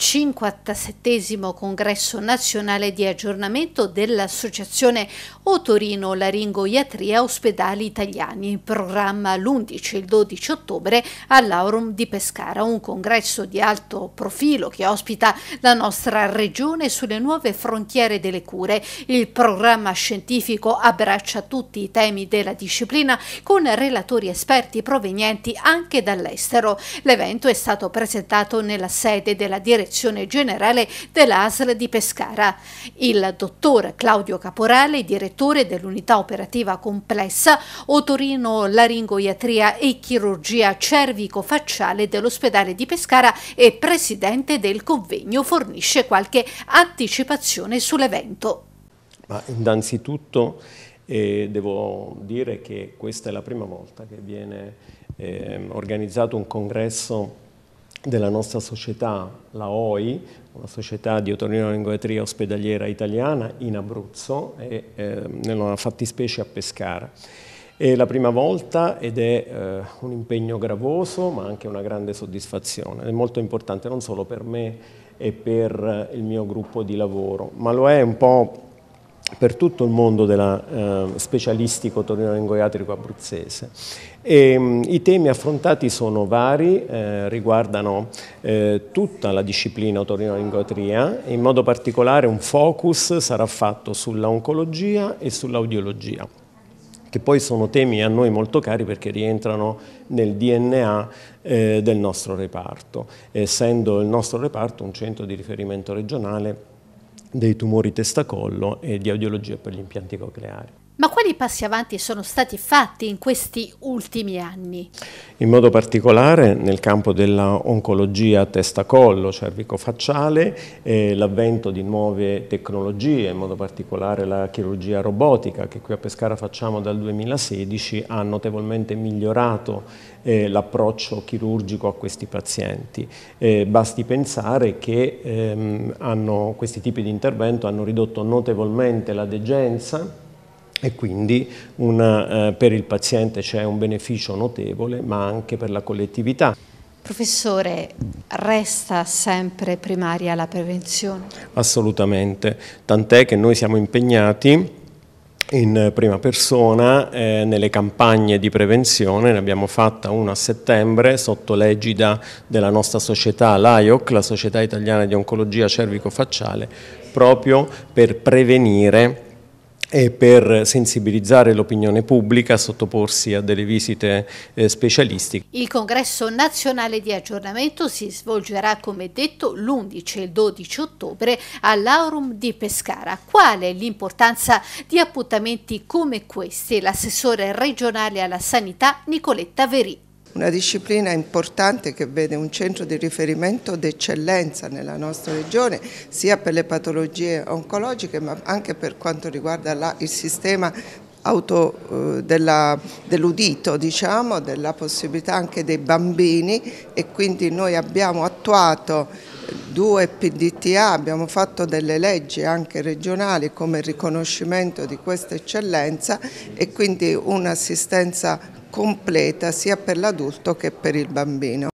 57 congresso nazionale di aggiornamento dell'associazione Otorino Laringoiatria Ospedali Italiani, in programma l'11 e il 12 ottobre all'Aurum di Pescara, un congresso di alto profilo che ospita la nostra regione sulle nuove frontiere delle cure. Il programma scientifico abbraccia tutti i temi della disciplina con relatori esperti provenienti anche dall'estero. L'evento è stato presentato nella sede della direzione direzione generale dell'ASL di Pescara. Il dottor Claudio Caporale, direttore dell'unità operativa complessa Otorino Laringoiatria e chirurgia cervico-facciale dell'ospedale di Pescara e presidente del convegno, fornisce qualche anticipazione sull'evento. Ma innanzitutto eh, devo dire che questa è la prima volta che viene eh, organizzato un congresso della nostra società, la OI, una società di otorinolaringoiatria ospedaliera italiana in Abruzzo e eh, nella fattispecie a Pescara. È la prima volta ed è eh, un impegno gravoso ma anche una grande soddisfazione. È molto importante non solo per me e per il mio gruppo di lavoro, ma lo è un po' per tutto il mondo della, eh, specialistico torinolengoiatrico abruzzese. E, ehm, mh, I temi affrontati sono vari, eh, riguardano eh, tutta la disciplina otorinolengoiatria, in modo particolare un focus sarà fatto sull'oncologia e sull'audiologia che poi sono temi a noi molto cari perché rientrano nel DNA eh, del nostro reparto, essendo il nostro reparto un centro di riferimento regionale dei tumori testacollo e di audiologia per gli impianti cocleari. Ma quali passi avanti sono stati fatti in questi ultimi anni? In modo particolare nel campo dell'oncologia testa-collo cervico-facciale, eh, l'avvento di nuove tecnologie, in modo particolare la chirurgia robotica che qui a Pescara facciamo dal 2016, ha notevolmente migliorato eh, l'approccio chirurgico a questi pazienti. Eh, basti pensare che ehm, hanno, questi tipi di intervento hanno ridotto notevolmente la degenza e quindi una, eh, per il paziente c'è un beneficio notevole ma anche per la collettività. Professore, resta sempre primaria la prevenzione? Assolutamente, tant'è che noi siamo impegnati in prima persona eh, nelle campagne di prevenzione, ne abbiamo fatta una a settembre sotto l'egida della nostra società, l'AIOC, la Società Italiana di Oncologia Cervico-Facciale, proprio per prevenire e per sensibilizzare l'opinione pubblica a sottoporsi a delle visite eh, specialistiche. Il congresso nazionale di aggiornamento si svolgerà come detto l'11 e il 12 ottobre all'Aurum di Pescara. Qual è l'importanza di appuntamenti come questi? L'assessore regionale alla sanità Nicoletta Verì una disciplina importante che vede un centro di riferimento d'eccellenza nella nostra regione, sia per le patologie oncologiche ma anche per quanto riguarda la, il sistema eh, dell'udito, dell diciamo, della possibilità anche dei bambini e quindi noi abbiamo attuato due PDTA, abbiamo fatto delle leggi anche regionali come riconoscimento di questa eccellenza e quindi un'assistenza completa sia per l'adulto che per il bambino.